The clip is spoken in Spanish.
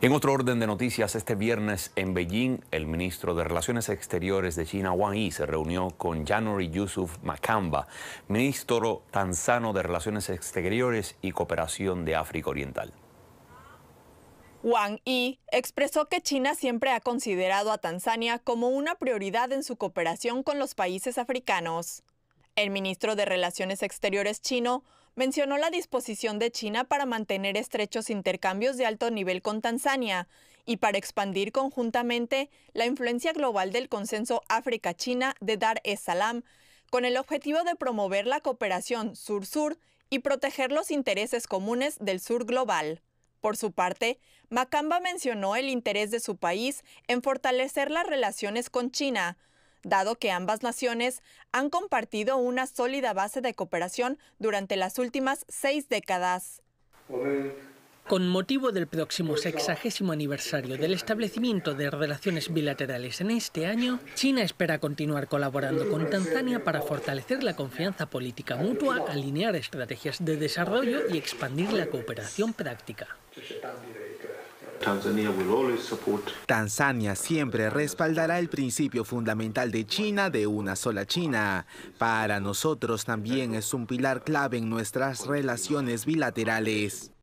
En otro orden de noticias, este viernes en Beijing, el ministro de Relaciones Exteriores de China, Wang Yi, se reunió con January Yusuf Makamba, ministro tanzano de Relaciones Exteriores y Cooperación de África Oriental. Wang Yi expresó que China siempre ha considerado a Tanzania como una prioridad en su cooperación con los países africanos. El ministro de Relaciones Exteriores chino mencionó la disposición de China para mantener estrechos intercambios de alto nivel con Tanzania y para expandir conjuntamente la influencia global del consenso África-China de Dar es Salaam, con el objetivo de promover la cooperación sur-sur y proteger los intereses comunes del sur global. Por su parte, Macamba mencionó el interés de su país en fortalecer las relaciones con China, dado que ambas naciones han compartido una sólida base de cooperación durante las últimas seis décadas. Con motivo del próximo sexagésimo aniversario del establecimiento de relaciones bilaterales en este año, China espera continuar colaborando con Tanzania para fortalecer la confianza política mutua, alinear estrategias de desarrollo y expandir la cooperación práctica. Tanzania siempre respaldará el principio fundamental de China de una sola China. Para nosotros también es un pilar clave en nuestras relaciones bilaterales.